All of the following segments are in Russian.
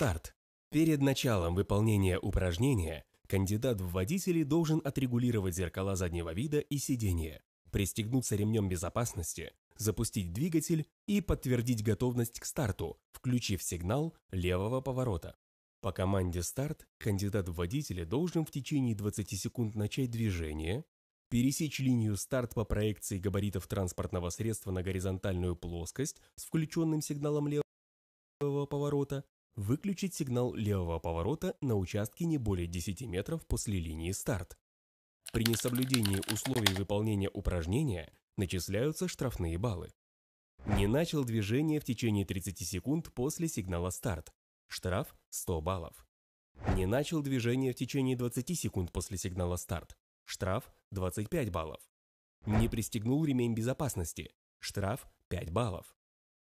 Старт. Перед началом выполнения упражнения кандидат в водители должен отрегулировать зеркала заднего вида и сидения, пристегнуться ремнем безопасности, запустить двигатель и подтвердить готовность к старту, включив сигнал левого поворота. По команде «Старт» кандидат в водители должен в течение 20 секунд начать движение, пересечь линию «Старт» по проекции габаритов транспортного средства на горизонтальную плоскость с включенным сигналом левого поворота Выключить сигнал левого поворота на участке не более 10 метров после линии старт. При несоблюдении условий выполнения упражнения начисляются штрафные баллы. Не начал движение в течение 30 секунд после сигнала старт. Штраф 100 баллов. Не начал движение в течение 20 секунд после сигнала старт. Штраф 25 баллов. Не пристегнул ремень безопасности. Штраф 5 баллов.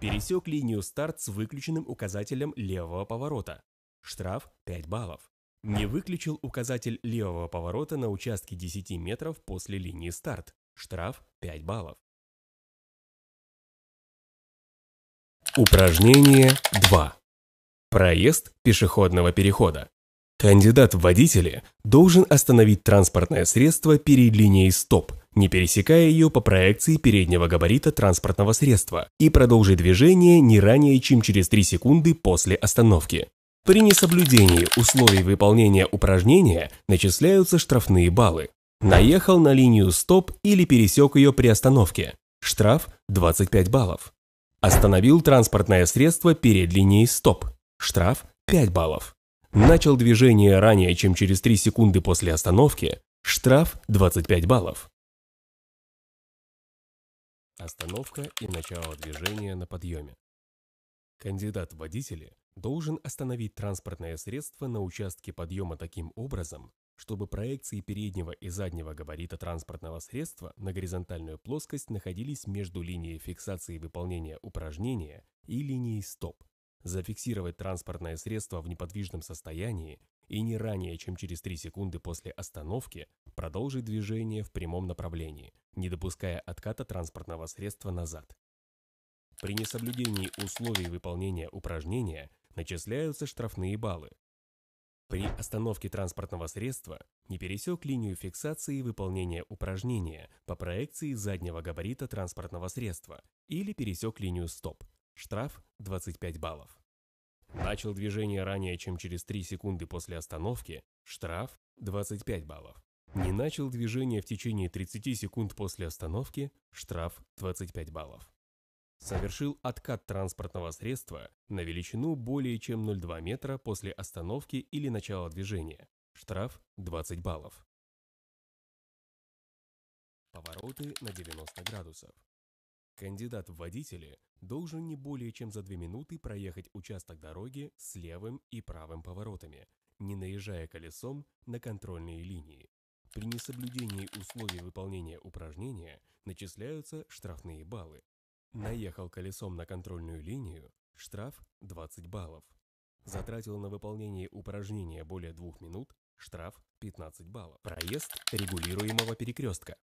Пересек линию старт с выключенным указателем левого поворота. Штраф 5 баллов. Не выключил указатель левого поворота на участке 10 метров после линии старт. Штраф 5 баллов. Упражнение 2. Проезд пешеходного перехода. Кандидат в водители должен остановить транспортное средство перед линией «Стоп», не пересекая ее по проекции переднего габарита транспортного средства и продолжить движение не ранее, чем через 3 секунды после остановки. При несоблюдении условий выполнения упражнения начисляются штрафные баллы. Наехал на линию стоп или пересек ее при остановке. Штраф 25 баллов. Остановил транспортное средство перед линией стоп. Штраф 5 баллов. Начал движение ранее, чем через 3 секунды после остановки. Штраф 25 баллов. Остановка и начало движения на подъеме. Кандидат в водители должен остановить транспортное средство на участке подъема таким образом, чтобы проекции переднего и заднего габарита транспортного средства на горизонтальную плоскость находились между линией фиксации выполнения упражнения и линией стоп. Зафиксировать транспортное средство в неподвижном состоянии и не ранее, чем через 3 секунды после остановки, продолжить движение в прямом направлении, не допуская отката транспортного средства назад. При несоблюдении условий выполнения упражнения начисляются штрафные баллы. При остановке транспортного средства не пересек линию фиксации выполнения упражнения по проекции заднего габарита транспортного средства или пересек линию стоп. Штраф 25 баллов. Начал движение ранее, чем через 3 секунды после остановки – штраф 25 баллов. Не начал движение в течение 30 секунд после остановки – штраф 25 баллов. Совершил откат транспортного средства на величину более чем 0,2 метра после остановки или начала движения – штраф 20 баллов. Повороты на 90 градусов. Кандидат в водители должен не более чем за 2 минуты проехать участок дороги с левым и правым поворотами, не наезжая колесом на контрольные линии. При несоблюдении условий выполнения упражнения начисляются штрафные баллы. Наехал колесом на контрольную линию – штраф 20 баллов. Затратил на выполнение упражнения более 2 минут – штраф 15 баллов. Проезд регулируемого перекрестка.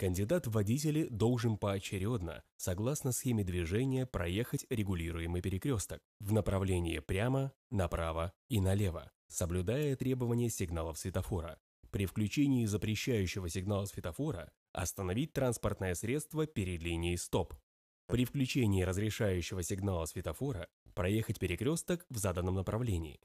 Кандидат в водители должен поочередно, согласно схеме движения, проехать регулируемый перекресток в направлении прямо, направо и налево, соблюдая требования сигналов светофора. При включении запрещающего сигнала светофора остановить транспортное средство перед линией «Стоп». При включении разрешающего сигнала светофора проехать перекресток в заданном направлении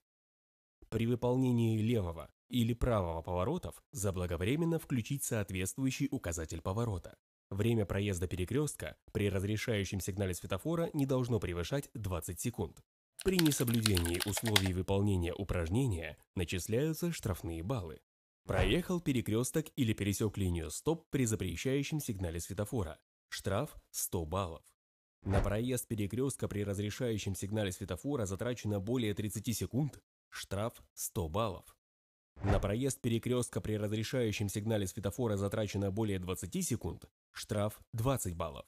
при выполнении левого или правого поворотов заблаговременно включить соответствующий указатель поворота. Время проезда перекрестка при разрешающем сигнале светофора не должно превышать 20 секунд. При несоблюдении условий выполнения упражнения начисляются штрафные баллы. Проехал перекресток или пересек линию стоп при запрещающем сигнале светофора. Штраф 100 баллов. На проезд перекрестка при разрешающем сигнале светофора затрачено более 30 секунд, штраф 100 баллов. На проезд перекрестка при разрешающем сигнале светофора затрачено более 20 секунд, штраф 20 баллов.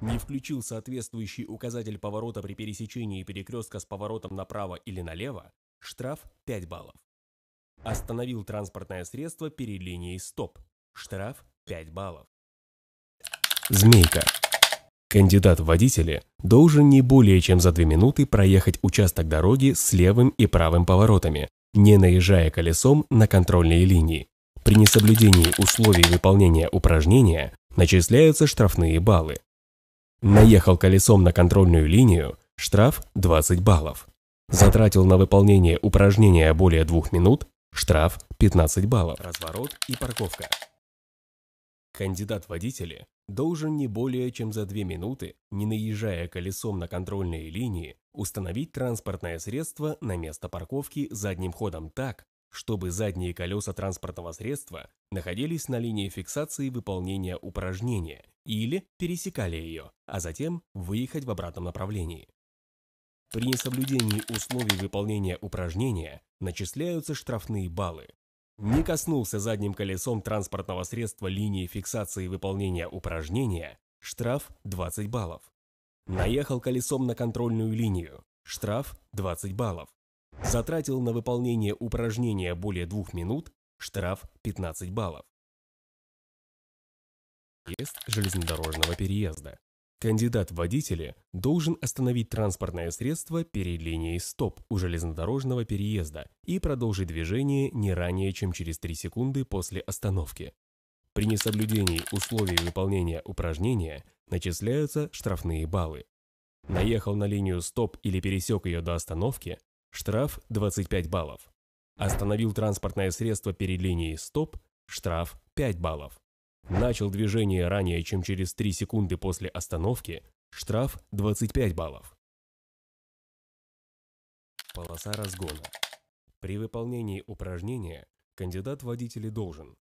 Не включил соответствующий указатель поворота при пересечении перекрестка с поворотом направо или налево, штраф 5 баллов. Остановил транспортное средство перед линией «Стоп», штраф 5 баллов. Змейка. Кандидат в водители должен не более чем за 2 минуты проехать участок дороги с левым и правым поворотами, не наезжая колесом на контрольные линии. При несоблюдении условий выполнения упражнения начисляются штрафные баллы. Наехал колесом на контрольную линию – штраф 20 баллов. Затратил на выполнение упражнения более 2 минут – штраф 15 баллов. Разворот и парковка. Кандидат водители должен не более чем за две минуты, не наезжая колесом на контрольные линии, установить транспортное средство на место парковки задним ходом так, чтобы задние колеса транспортного средства находились на линии фиксации выполнения упражнения или пересекали ее, а затем выехать в обратном направлении. При несоблюдении условий выполнения упражнения начисляются штрафные баллы, не коснулся задним колесом транспортного средства линии фиксации выполнения упражнения, штраф 20 баллов. Наехал колесом на контрольную линию, штраф 20 баллов. Затратил на выполнение упражнения более 2 минут, штраф 15 баллов. Тест железнодорожного переезда. Кандидат в водители должен остановить транспортное средство перед линией стоп у железнодорожного переезда и продолжить движение не ранее, чем через 3 секунды после остановки. При несоблюдении условий выполнения упражнения начисляются штрафные баллы. Наехал на линию стоп или пересек ее до остановки – штраф 25 баллов. Остановил транспортное средство перед линией стоп – штраф 5 баллов начал движение ранее, чем через 3 секунды после остановки, штраф 25 баллов. Полоса разгона. При выполнении упражнения кандидат водителей должен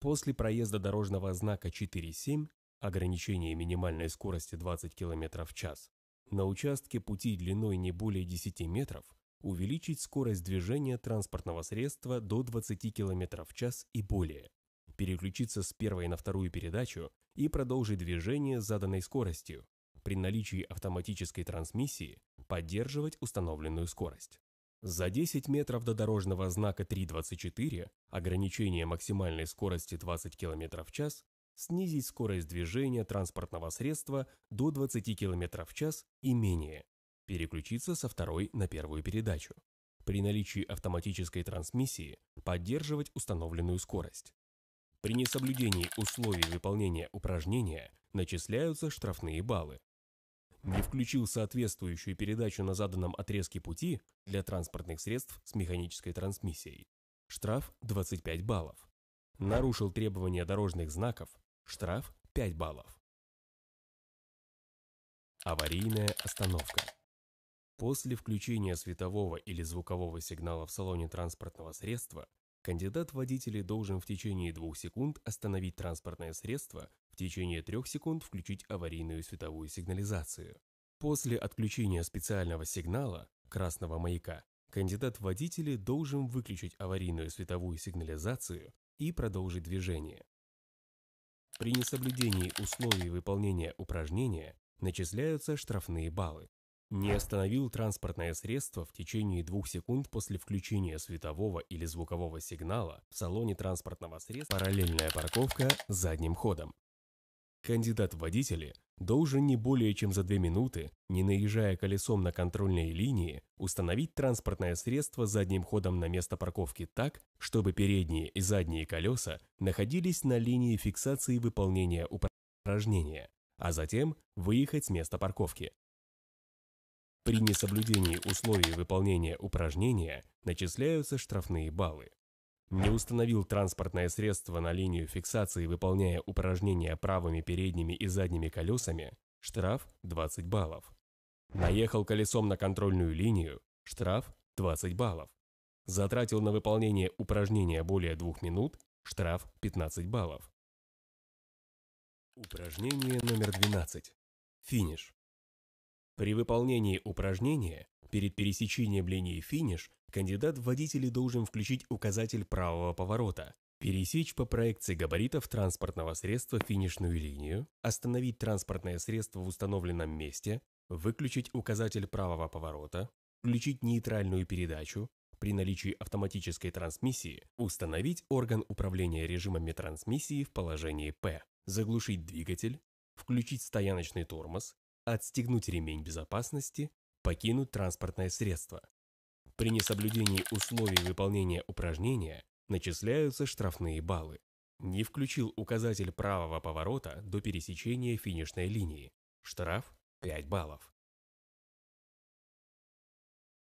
после проезда дорожного знака 4.7 ограничение минимальной скорости 20 км в час на участке пути длиной не более 10 метров увеличить скорость движения транспортного средства до 20 км в час и более переключиться с первой на вторую передачу и продолжить движение с заданной скоростью, при наличии автоматической трансмиссии поддерживать установленную скорость. За 10 метров до дорожного знака 3.24 ограничение максимальной скорости 20 км в час снизить скорость движения транспортного средства до 20 км в час и менее, переключиться со второй на первую передачу. При наличии автоматической трансмиссии поддерживать установленную скорость. При несоблюдении условий выполнения упражнения начисляются штрафные баллы. Не включил соответствующую передачу на заданном отрезке пути для транспортных средств с механической трансмиссией. Штраф 25 баллов. Нарушил требования дорожных знаков. Штраф 5 баллов. Аварийная остановка. После включения светового или звукового сигнала в салоне транспортного средства Кандидат водителей должен в течение двух секунд остановить транспортное средство, в течение трех секунд включить аварийную световую сигнализацию. После отключения специального сигнала, красного маяка, кандидат водителей должен выключить аварийную световую сигнализацию и продолжить движение. При несоблюдении условий выполнения упражнения начисляются штрафные баллы, не остановил транспортное средство в течение двух секунд после включения светового или звукового сигнала в салоне транспортного средства параллельная парковка задним ходом. Кандидат в водители должен не более чем за две минуты, не наезжая колесом на контрольные линии, установить транспортное средство задним ходом на место парковки так, чтобы передние и задние колеса находились на линии фиксации выполнения упражнения, а затем выехать с места парковки. При несоблюдении условий выполнения упражнения начисляются штрафные баллы. Не установил транспортное средство на линию фиксации, выполняя упражнение правыми передними и задними колесами, штраф 20 баллов. Наехал колесом на контрольную линию, штраф 20 баллов. Затратил на выполнение упражнения более 2 минут, штраф 15 баллов. Упражнение номер 12. Финиш. При выполнении упражнения перед пересечением линии финиш кандидат в водители должен включить указатель правого поворота, пересечь по проекции габаритов транспортного средства финишную линию, остановить транспортное средство в установленном месте, выключить указатель правого поворота, включить нейтральную передачу, при наличии автоматической трансмиссии установить орган управления режимами трансмиссии в положении P, заглушить двигатель, включить стояночный тормоз, отстегнуть ремень безопасности, покинуть транспортное средство. При несоблюдении условий выполнения упражнения начисляются штрафные баллы. Не включил указатель правого поворота до пересечения финишной линии. Штраф 5 баллов.